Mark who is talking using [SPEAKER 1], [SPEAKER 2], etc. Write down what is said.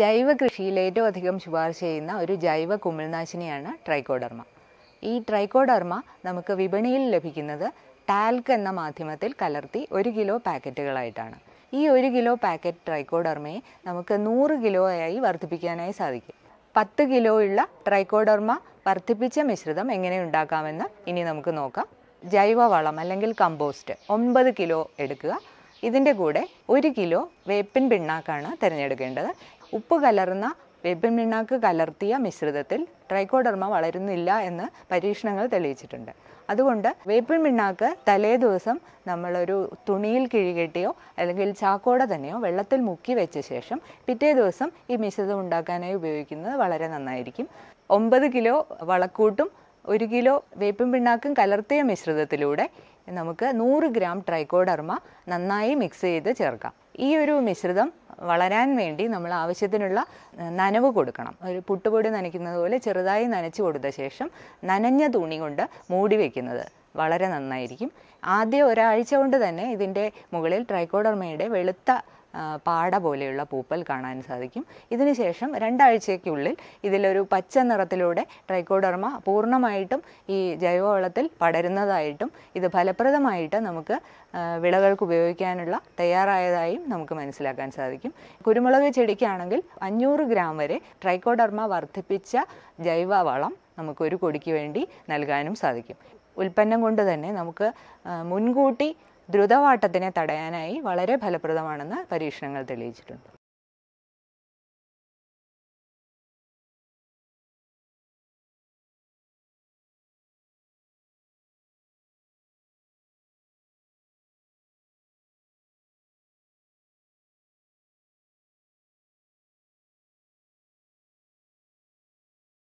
[SPEAKER 1] ജൈവ കൃഷിയിൽ ഏറ്റവും അധികം ശുപാർശ ചെയ്യുന്ന ഒരു ജൈവ കുമിൾനാശിനിയാണ്
[SPEAKER 2] ട്രൈക്കോഡർമ ഈ ട്രൈക്കോഡർമ നമുക്ക് വിപണിയിൽ ലഭിക്കുന്നത് ടാൽക്ക് എന്ന മാധ്യമത്തിൽ കലർത്തി ഒരു കിലോ പാക്കറ്റുകളായിട്ടാണ് ഈ ഒരു കിലോ പാക്കറ്റ് ട്രൈക്കോഡർമയെ നമുക്ക് നൂറ് കിലോയായി വർദ്ധിപ്പിക്കാനായി സാധിക്കും പത്ത് കിലോയുള്ള ട്രൈക്കോഡർമ വർദ്ധിപ്പിച്ച മിശ്രിതം എങ്ങനെ ഉണ്ടാക്കാമെന്ന് ഇനി നമുക്ക് നോക്കാം ജൈവവളം അല്ലെങ്കിൽ കമ്പോസ്റ്റ് ഒൻപത് കിലോ എടുക്കുക ഇതിൻ്റെ കൂടെ ഒരു കിലോ വേപ്പിൻ പിണ്ണാക്കാണ് തിരഞ്ഞെടുക്കേണ്ടത് ഉപ്പ് കലർന്ന വേപ്പിൻ കലർത്തിയ മിശ്രിതത്തിൽ ട്രൈക്കോഡർമ വളരുന്നില്ല എന്ന് പരീക്ഷണങ്ങൾ തെളിയിച്ചിട്ടുണ്ട് അതുകൊണ്ട് വേപ്പിൻ തലേ ദിവസം നമ്മളൊരു തുണിയിൽ കിഴികെട്ടിയോ അല്ലെങ്കിൽ ചാക്കോടെ തന്നെയോ വെള്ളത്തിൽ മുക്കി വെച്ച ശേഷം പിറ്റേ ദിവസം ഈ മിശ്രിതം ഉണ്ടാക്കാനായി ഉപയോഗിക്കുന്നത് വളരെ നന്നായിരിക്കും ഒമ്പത് കിലോ വളക്കൂട്ടും ഒരു കിലോ വേപ്പിൻ പിണ്ണാക്കും കലർത്തിയ മിശ്രിതത്തിലൂടെ നമുക്ക് നൂറ് ഗ്രാം ട്രൈക്കോഡർമ നന്നായി മിക്സ് ചെയ്ത് ചേർക്കാം ഈ ഒരു മിശ്രിതം വളരാൻ വേണ്ടി നമ്മൾ ആവശ്യത്തിനുള്ള നനവ് കൊടുക്കണം ഒരു പുട്ടുപൊടി നനയ്ക്കുന്നത് പോലെ ചെറുതായി നനച്ച് കൊടുത്ത ശേഷം നനഞ്ഞ തുണി കൊണ്ട് മൂടി വയ്ക്കുന്നത് വളരെ നന്നായിരിക്കും ആദ്യം ഒരാഴ്ച കൊണ്ട് തന്നെ ഇതിൻ്റെ മുകളിൽ ട്രൈക്കോഡർമയുടെ വെളുത്ത പാട പോലെയുള്ള പൂപ്പൽ കാണാൻ സാധിക്കും ഇതിനുശേഷം രണ്ടാഴ്ചയ്ക്കുള്ളിൽ ഇതിലൊരു പച്ച നിറത്തിലൂടെ ട്രൈക്കോഡർമ പൂർണ്ണമായിട്ടും ഈ ജൈവവളത്തിൽ പടരുന്നതായിട്ടും ഇത് ഫലപ്രദമായിട്ട് നമുക്ക് വിളകൾക്ക് ഉപയോഗിക്കാനുള്ള തയ്യാറായതായും നമുക്ക് മനസ്സിലാക്കാൻ സാധിക്കും കുരുമുളക് ചെടിക്കാണെങ്കിൽ അഞ്ഞൂറ് ഗ്രാം വരെ ട്രൈക്കോഡർമ വർദ്ധിപ്പിച്ച ജൈവവളം നമുക്കൊരു കൊടിക്ക് വേണ്ടി നൽകാനും സാധിക്കും ഉൽപ്പന്നം കൊണ്ട് തന്നെ നമുക്ക് മുൻകൂട്ടി
[SPEAKER 1] ദ്രുതവാട്ടത്തിനെ തടയാനായി വളരെ ഫലപ്രദമാണെന്ന് പരീക്ഷണങ്ങൾ തെളിയിച്ചിട്ടുണ്ട്